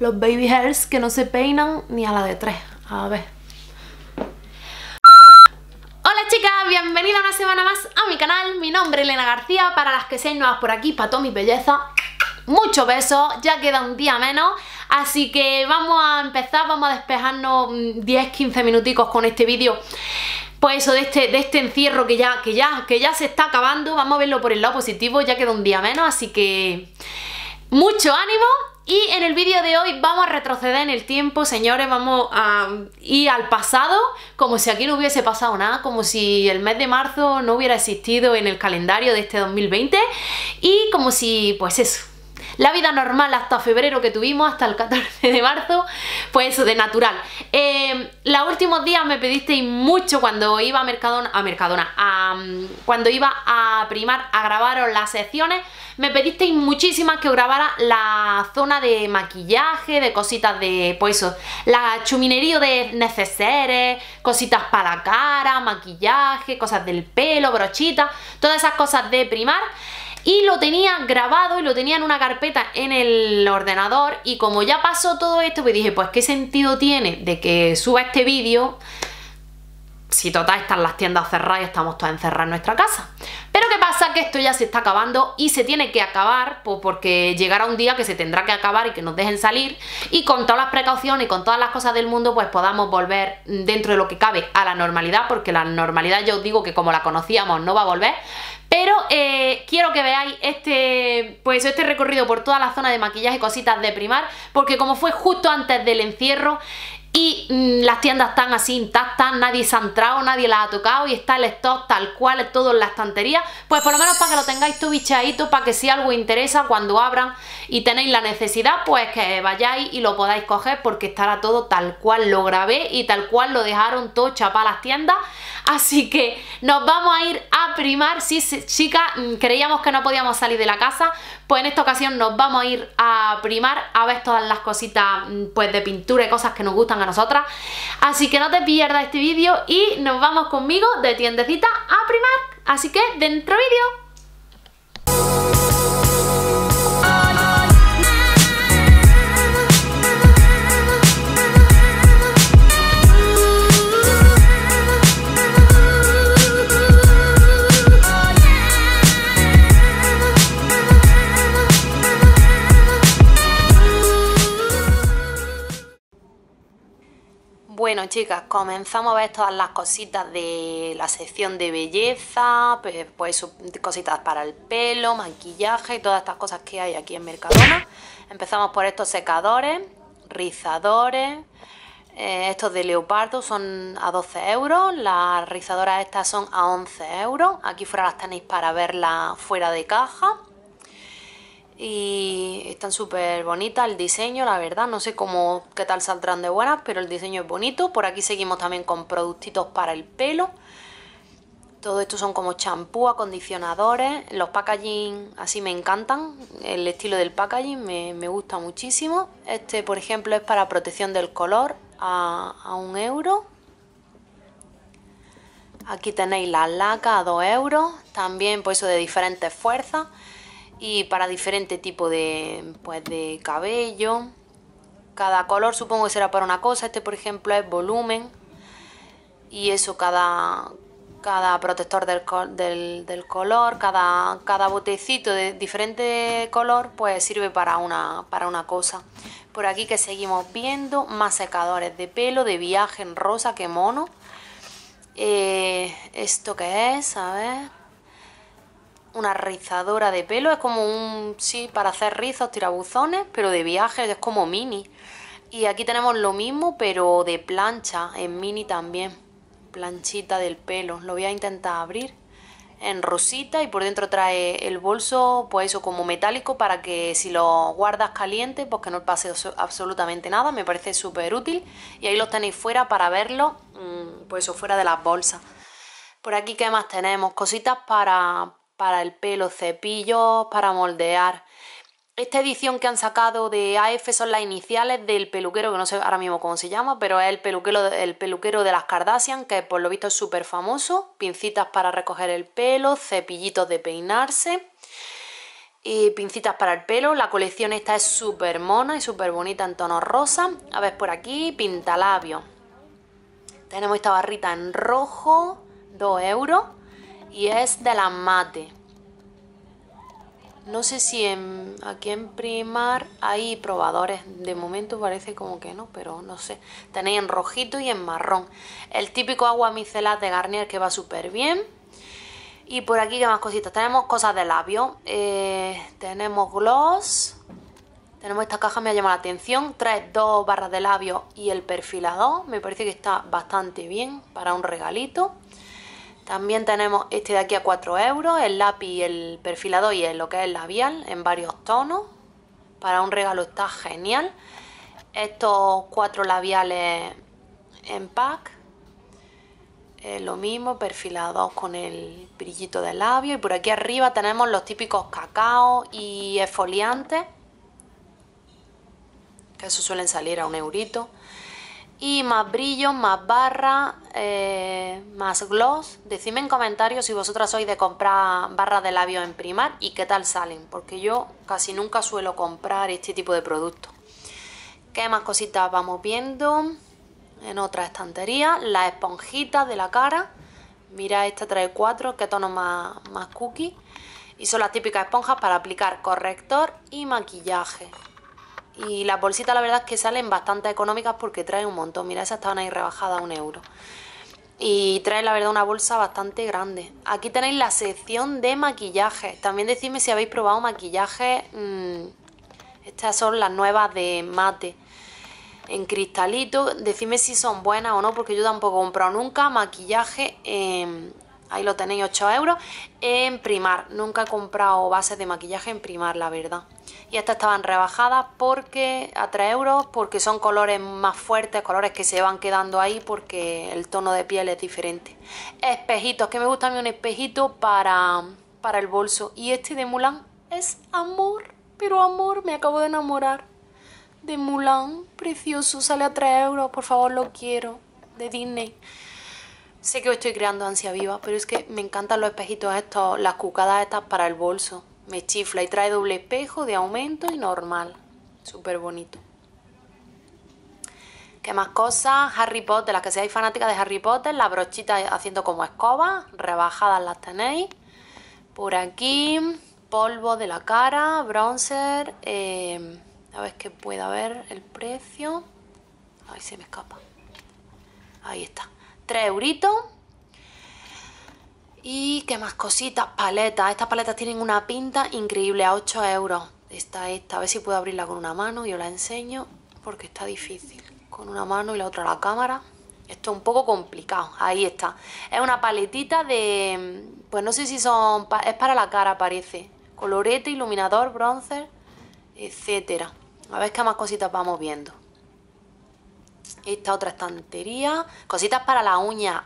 los baby hairs que no se peinan ni a la de tres. A ver. Hola chicas, bienvenida una semana más a mi canal. Mi nombre es Elena García. Para las que sean nuevas por aquí, para toda mi belleza, muchos besos. Ya queda un día menos. Así que vamos a empezar, vamos a despejarnos 10-15 mm, minuticos con este vídeo pues eso, de este, de este encierro que ya, que ya, que ya se está acabando, vamos a verlo por el lado positivo, ya queda un día menos, así que mucho ánimo y en el vídeo de hoy vamos a retroceder en el tiempo, señores, vamos a ir al pasado como si aquí no hubiese pasado nada, como si el mes de marzo no hubiera existido en el calendario de este 2020 y como si, pues eso, la vida normal hasta febrero que tuvimos, hasta el 14 de marzo, pues eso, de natural. Eh, los últimos días me pedisteis mucho cuando iba a Mercadona, a Mercadona, mm, cuando iba a Primar a grabaros las secciones, me pedisteis muchísimas que os grabara la zona de maquillaje, de cositas de, pues eso, la chuminería de neceseres, cositas para la cara, maquillaje, cosas del pelo, brochitas, todas esas cosas de Primar y lo tenía grabado y lo tenía en una carpeta en el ordenador y como ya pasó todo esto, pues dije, pues qué sentido tiene de que suba este vídeo si total están las tiendas cerradas y estamos todas encerradas en nuestra casa. Pero ¿qué pasa? Que esto ya se está acabando y se tiene que acabar pues porque llegará un día que se tendrá que acabar y que nos dejen salir y con todas las precauciones y con todas las cosas del mundo pues podamos volver dentro de lo que cabe a la normalidad porque la normalidad yo os digo que como la conocíamos no va a volver. Pero eh, quiero que veáis este, pues, este recorrido por toda la zona de maquillaje y cositas de primar, porque como fue justo antes del encierro, y mm, las tiendas están así intactas, nadie se ha entrado, nadie las ha tocado y está el stock tal cual, todo en la estantería, pues por lo menos para que lo tengáis tú bichadito, para que si algo interesa cuando abran y tenéis la necesidad, pues que vayáis y lo podáis coger porque estará todo tal cual lo grabé y tal cual lo dejaron todo chapar las tiendas, así que nos vamos a ir a primar, si sí chicas, mm, creíamos que no podíamos salir de la casa, pues en esta ocasión nos vamos a ir a primar a ver todas las cositas mm, pues de pintura y cosas que nos gustan a nosotras. Así que no te pierdas este vídeo y nos vamos conmigo de tiendecita a primar. Así que dentro vídeo. Bueno chicas, comenzamos a ver todas las cositas de la sección de belleza, pues, pues cositas para el pelo, maquillaje, y todas estas cosas que hay aquí en Mercadona. Empezamos por estos secadores, rizadores, eh, estos de leopardo son a 12 euros, las rizadoras estas son a 11 euros, aquí fuera las tenéis para verlas fuera de caja y están súper bonitas el diseño, la verdad, no sé cómo qué tal saldrán de buenas, pero el diseño es bonito. Por aquí seguimos también con productitos para el pelo. Todo esto son como champú, acondicionadores, los packaging así me encantan, el estilo del packaging me, gusta muchísimo. Este por ejemplo es para protección del color a, a un euro. Aquí tenéis la laca a 2 euros, también pues eso de diferentes fuerzas y para diferente tipo de, pues, de cabello. Cada color supongo que será para una cosa. Este, por ejemplo, es volumen. Y eso cada, cada protector del, color, cada, cada, botecito de diferente color, pues sirve para una, para una cosa. Por aquí que seguimos viendo, más secadores de pelo, de viaje en rosa, que mono. Eh, ¿Esto qué es? A ver, una rizadora de pelo, es como un, sí, para hacer rizos, tirabuzones, pero de viaje, es como mini. Y aquí tenemos lo mismo, pero de plancha, en mini también, planchita del pelo. Lo voy a intentar abrir en rosita y por dentro trae el bolso, pues eso, como metálico para que si lo guardas caliente, pues que no pase absolutamente nada. Me parece súper útil y ahí los tenéis fuera para verlo, mm, pues eso, fuera de las bolsas. Por aquí, ¿qué más tenemos? Cositas para, para el pelo, cepillos para moldear. Esta edición que han sacado de AF son las iniciales del peluquero, que no sé ahora mismo cómo se llama, pero es el peluquero, peluquero de las Kardashian, que por lo visto es súper famoso. Pincitas para recoger el pelo, cepillitos de peinarse y pincitas para el pelo. La colección esta es súper mona y súper bonita en tono rosa. A ver, por aquí, pintalabio. Tenemos esta barrita en rojo, 2 euros y es de la mate. No sé si aquí en Primar hay probadores. De momento parece como que no, pero no sé. Tenéis en rojito y en marrón. El típico agua micelar de Garnier que va súper bien. Y por aquí, ¿qué más cositas? Tenemos cosas de labio. Eh, tenemos gloss. Tenemos esta caja, me ha llamado la atención. Trae dos barras de labio y el perfilador. Me parece que está bastante bien para un regalito. También tenemos este de aquí a 4 euros, el lápiz, el perfilador y lo que es el labial en varios tonos. Para un regalo está genial. Estos cuatro labiales en pack. Eh, lo mismo, perfilados con el brillito de labio. Y por aquí arriba tenemos los típicos cacao y esfoliantes. Que eso suelen salir a un eurito y más brillo, más barra, eh, más gloss. Decidme en comentarios si vosotras sois de comprar barras de labios en primar y qué tal salen, porque yo casi nunca suelo comprar este tipo de productos. ¿Qué más cositas vamos viendo? En otra estantería, la esponjita de la cara. Mira, esta trae cuatro, qué tono más, más cookie. Y son las típicas esponjas para aplicar corrector y maquillaje. Y las bolsitas la verdad es que salen bastante económicas porque trae un montón. Mira, esas estaban ahí rebajadas a un euro. Y trae la verdad una bolsa bastante grande. Aquí tenéis la sección de maquillaje. También decidme si habéis probado maquillaje. Mm, estas son las nuevas de mate en cristalito. decime si son buenas o no, porque yo tampoco he comprado nunca maquillaje en, em, ahí lo tenéis 8 euros en Primar, nunca he comprado bases de maquillaje en Primar la verdad y estas estaban rebajadas porque a 3 euros porque son colores más fuertes, colores que se van quedando ahí porque el tono de piel es diferente espejitos, que me gusta a mí un espejito para, para el bolso y este de Mulan es amor pero amor, me acabo de enamorar de Mulan, precioso, sale a 3 euros, por favor lo quiero, de Disney Sé que estoy creando ansia viva, pero es que me encantan los espejitos estos, las cucadas estas para el bolso. Me chifla y trae doble espejo de aumento y normal. Súper bonito. ¿Qué más cosas? Harry Potter, las que seáis fanáticas de Harry Potter, las brochitas haciendo como escobas, rebajadas las tenéis. Por aquí, polvo de la cara, bronzer, eh, a ver que pueda ver el precio. Ay, se me escapa. Ahí está. 3 euritos. Y qué más cositas, paletas. Estas paletas tienen una pinta increíble a 8 euros. Esta, esta, a ver si puedo abrirla con una mano y os la enseño porque está difícil. Con una mano y la otra la cámara. Esto es un poco complicado. Ahí está. Es una paletita de... Pues no sé si son... Es para la cara, parece. Colorete, iluminador, bronzer, etcétera. A ver qué más cositas vamos viendo. Esta otra estantería. Cositas para la uña,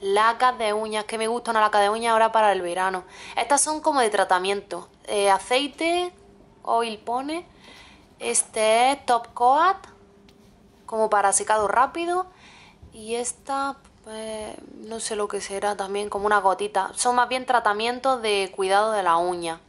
Lacas de uñas, que me gusta una laca de uñas ahora para el verano. Estas son como de tratamiento. Eh, aceite, oil pone. Este es top coat, como para secado rápido. Y esta, pues, no sé lo que será también, como una gotita. Son más bien tratamientos de cuidado de la uña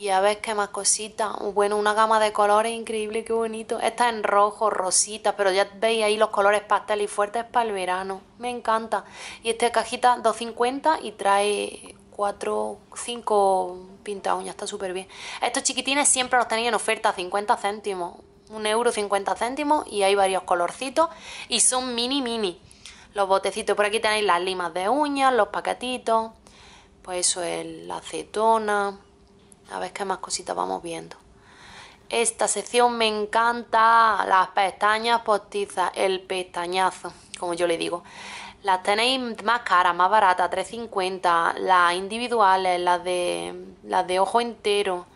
y a ver qué más cositas. Bueno, una gama de colores increíble, qué bonito. Esta en rojo, rosita, pero ya veis ahí los colores pastel y fuertes para el verano. Me encanta. Y esta cajita 250 y trae 4, 5 pinta uñas, está súper bien. Estos chiquitines siempre los tenéis en oferta, 50 céntimos. Un euro 50 céntimos y hay varios colorcitos y son mini mini. Los botecitos, por aquí tenéis las limas de uñas, los paquetitos, pues eso es la acetona, a ver qué más cositas vamos viendo. Esta sección me encanta, las pestañas postizas, el pestañazo, como yo le digo. Las tenéis más caras, más baratas, 3.50, las individuales, las de, de ojo entero.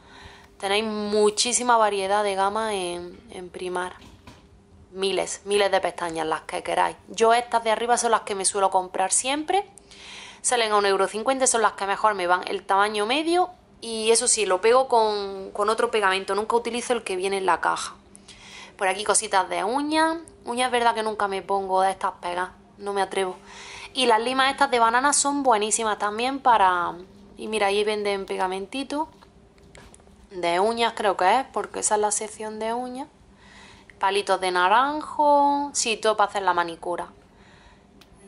Tenéis muchísima variedad de gama en, en primar miles, miles de pestañas, las que queráis. Yo estas de arriba son las que me suelo comprar siempre. Salen a 1,50€, son las que mejor me van. El tamaño medio y eso sí, lo pego con, otro pegamento, nunca utilizo el que viene en la caja. Por aquí cositas de uñas, uñas es verdad que nunca me pongo de estas pegas, no me atrevo. Y las limas estas de banana son buenísimas también para... Y mira, ahí venden pegamentito de uñas creo que es, porque esa es la sección de uñas. Palitos de naranjo, sí, todo para hacer la manicura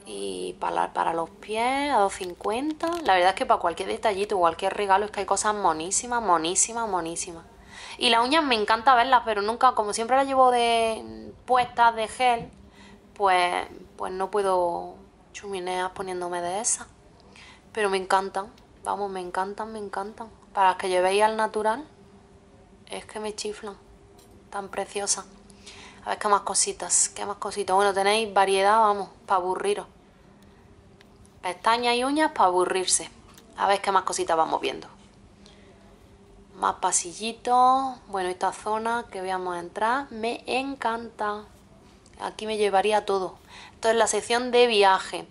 y para, los pies a 2.50. La verdad es que para cualquier detallito, cualquier regalo, es que hay cosas monísimas, monísimas, monísimas. Y las uñas me encanta verlas, pero nunca, como siempre las llevo de puestas de gel, pues, pues no puedo chuminear poniéndome de esas. Pero me encantan, vamos, me encantan, me encantan. Para las que llevéis al natural, es que me chiflan, tan preciosa A ver qué más cositas, qué más cositas. Bueno, tenéis variedad, vamos, para aburriros. Pestañas y uñas para aburrirse. A ver qué más cositas vamos viendo. Más pasillitos. Bueno, esta zona que veamos entrar me encanta. Aquí me llevaría todo. Esto es la sección de viaje.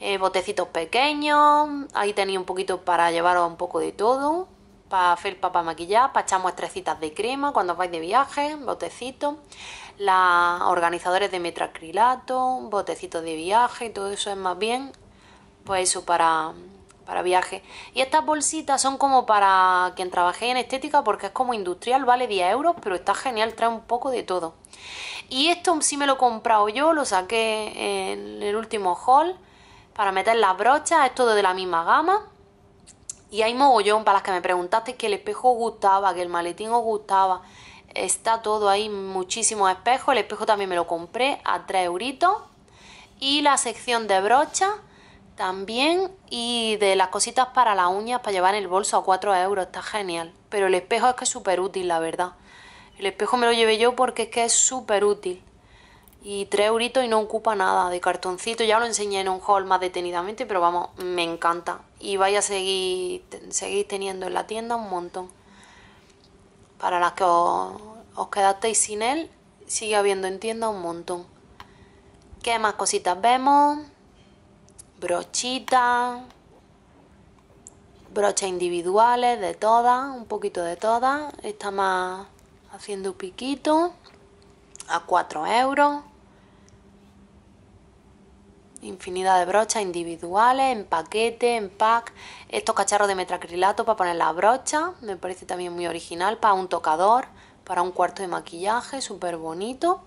Eh, botecitos pequeños. Ahí tenéis un poquito para llevaros un poco de todo. Para hacer papá maquillar, para echar muestrecitas de crema cuando vais de viaje, Botecito. Los organizadores de metracrilato, botecitos de viaje, y todo eso es más bien pues eso, para, viaje. Y estas bolsitas son como para quien trabaje en estética porque es como industrial, vale 10 euros, pero está genial, trae un poco de todo. Y esto sí me lo he comprado yo, lo saqué en el último haul para meter las brochas, es todo de la misma gama. Y hay mogollón para las que me preguntaste que el espejo gustaba, que el maletín os gustaba. Está todo ahí, muchísimo espejo El espejo también me lo compré a 3 euritos. Y la sección de brochas también y de las cositas para las uñas para llevar en el bolso a 4 euros, está genial. Pero el espejo es que es súper útil, la verdad. El espejo me lo llevé yo porque es que es súper útil. Y 3 euritos y no ocupa nada de cartoncito. Ya lo enseñé en un haul más detenidamente, pero vamos, me encanta. Y vaya a seguir, seguir teniendo en la tienda un montón. Para las que os quedasteis sin él, sigue habiendo en tienda un montón. ¿Qué más cositas vemos? brochita, brochas individuales de todas, un poquito de todas. Esta más haciendo piquito a 4 euros. Infinidad de brochas individuales, en paquete, en pack. Estos cacharros de metacrilato para poner la brocha. Me parece también muy original para un tocador, para un cuarto de maquillaje, súper bonito.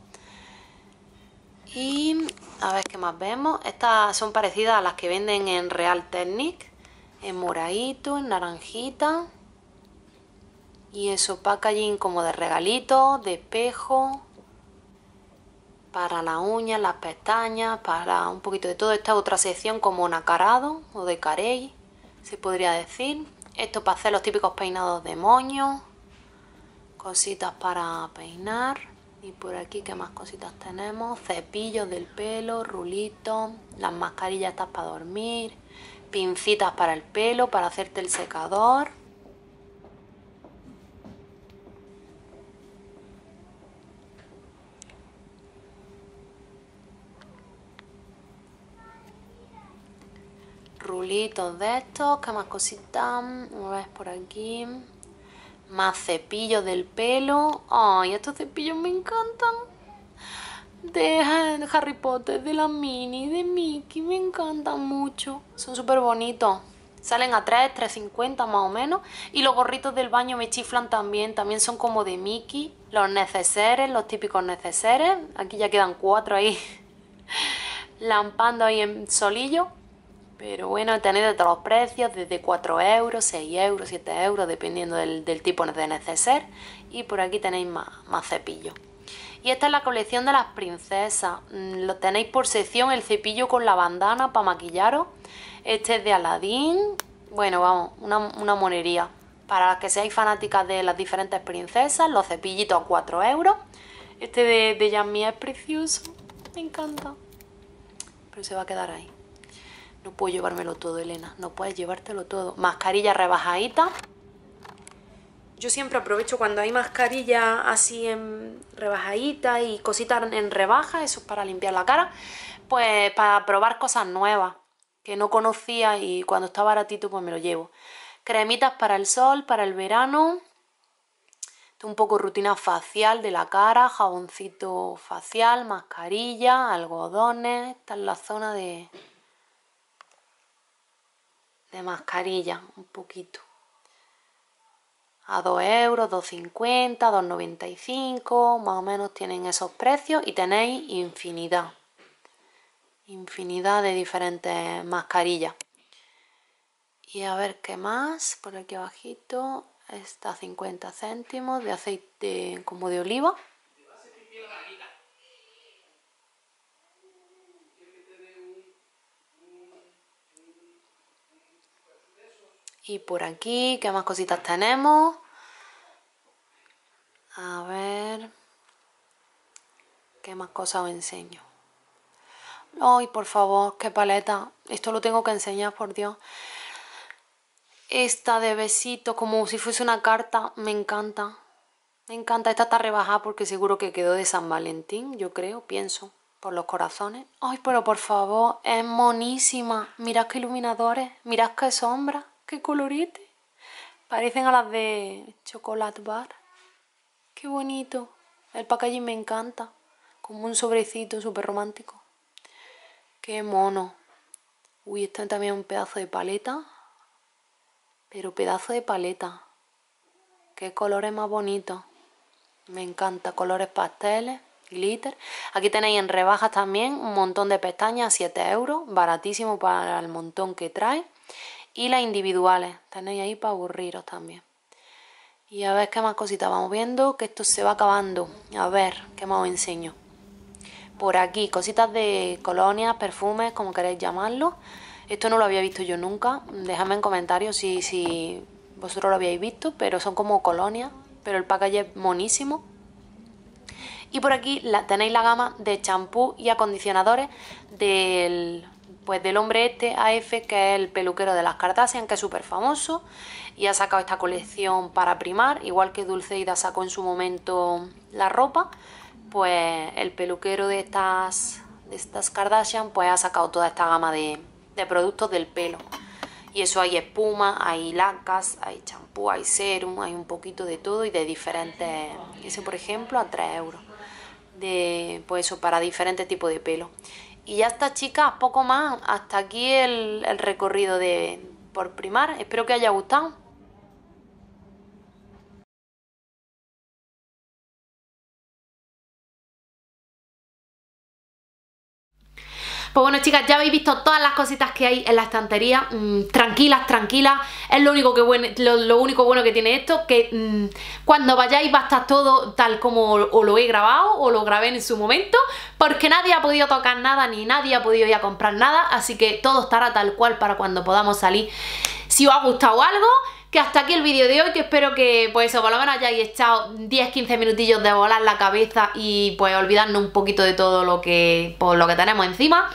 Y a ver qué más vemos. Estas son parecidas a las que venden en Real Technic. En moradito, en naranjita. Y eso, packaging como de regalito, de espejo. Para la uña, las pestañas, para un poquito de todo. Esta otra sección como nacarado o de carey, se podría decir. Esto para hacer los típicos peinados de moño. Cositas para peinar y por aquí, ¿qué más cositas tenemos? Cepillos del pelo, rulitos, las mascarillas para dormir, pincitas para el pelo, para hacerte el secador. Rulitos de estos, ¿qué más cositas? ves por aquí. Más cepillos del pelo. Ay, estos cepillos me encantan. De Harry Potter, de la Mini, de Mickey, me encantan mucho. Son súper bonitos. Salen a 3, 3.50 más o menos. Y los gorritos del baño me chiflan también. También son como de Mickey. Los neceseres, los típicos neceseres. Aquí ya quedan cuatro ahí. Lampando ahí en solillo. Pero bueno, tenéis de todos los precios, desde 4 euros, 6 euros, 7 euros, dependiendo del, tipo de neceser. Y por aquí tenéis más, más cepillos. Y esta es la colección de las princesas. Mm, lo tenéis por sección, el cepillo con la bandana para maquillaros. Este es de Aladdin. Bueno, vamos, una, una monería. Para las que seáis fanáticas de las diferentes princesas, los cepillitos a 4 euros. Este de, de es precioso. Me encanta. Pero se va a quedar ahí. No puedo llevármelo todo, Elena. No puedes llevártelo todo. Mascarilla rebajadita. Yo siempre aprovecho cuando hay mascarilla así en rebajadita y cositas en rebaja, eso es para limpiar la cara, pues para probar cosas nuevas que no conocía y cuando está baratito pues me lo llevo. Cremitas para el sol, para el verano, un poco rutina facial de la cara, jaboncito facial, mascarilla, algodones, esta es la zona de, de mascarilla, un poquito. A 2 euros, 2,50, 2,95, más o menos tienen esos precios y tenéis infinidad. Infinidad de diferentes mascarillas. Y a ver qué más, por aquí abajito está 50 céntimos de aceite como de oliva. Y por aquí, ¿qué más cositas tenemos? A ver... ¿Qué más cosas os enseño? Ay, por favor, qué paleta. Esto lo tengo que enseñar, por Dios. Esta de besito, como si fuese una carta, me encanta. Me encanta, esta está rebajada porque seguro que quedó de San Valentín, yo creo, pienso, por los corazones. Ay, pero por favor, es monísima. Mirad qué iluminadores, mirad qué sombra qué colorete. Parecen a las de Chocolate Bar. Qué bonito. El packaging me encanta. Como un sobrecito súper romántico. Qué mono. Uy, esto también un pedazo de paleta. Pero pedazo de paleta. Qué colores más bonitos. Me encanta. Colores pasteles, glitter. Aquí tenéis en rebajas también un montón de pestañas, 7 euros. Baratísimo para el montón que trae y las individuales. Tenéis ahí para aburriros también. Y a ver qué más cositas vamos viendo, que esto se va acabando. A ver qué más os enseño. Por aquí, cositas de colonias, perfumes, como queréis llamarlo. Esto no lo había visto yo nunca. Dejadme en comentarios si, si vosotros lo habéis visto, pero son como colonias. Pero el package es monísimo. Y por aquí tenéis la gama de champú y acondicionadores del pues del hombre este, AF, que es el peluquero de las Kardashian, que es súper famoso y ha sacado esta colección para primar, igual que Dulceida sacó en su momento la ropa, pues el peluquero de estas, de estas Kardashian pues ha sacado toda esta gama de, de productos del pelo. Y eso hay espuma, hay lacas, hay champú, hay serum, hay un poquito de todo y de diferentes... Ese por ejemplo a 3 euros. De, pues eso, para diferentes tipos de pelo. Y ya está, chicas, poco más. Hasta aquí el, el recorrido de por primar. Espero que haya gustado. Pues bueno chicas, ya habéis visto todas las cositas que hay en la estantería, mm, tranquilas, tranquilas, es lo único, que bueno, lo, único bueno que tiene esto, que mm, cuando vayáis va a estar todo tal como o lo he grabado o lo grabé en su momento, porque nadie ha podido tocar nada ni nadie ha podido ir a comprar nada, así que todo estará tal cual para cuando podamos salir. Si os ha gustado algo que hasta aquí el vídeo de hoy, que espero que pues eso, por lo menos hayáis echado 10-15 minutillos de volar la cabeza y pues olvidarnos un poquito de todo lo que, pues, lo que tenemos encima.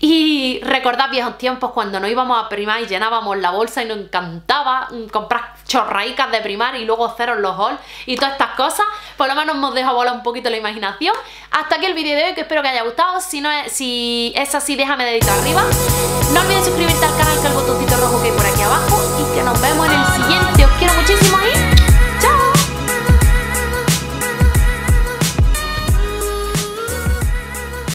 Y recordar viejos tiempos cuando no íbamos a primar y llenábamos la bolsa y nos encantaba mm, comprar chorraicas de primar y luego ceros los holes y todas estas cosas. Por lo menos hemos dejado volar un poquito la imaginación. Hasta aquí el vídeo de hoy, que espero que haya gustado. Si, no es, si es así, déjame dedito arriba. No olvides suscribirte al canal, que el botoncito rojo que hay por aquí abajo. Y que nos vemos en el siguiente. Os quiero muchísimo y... ¿eh?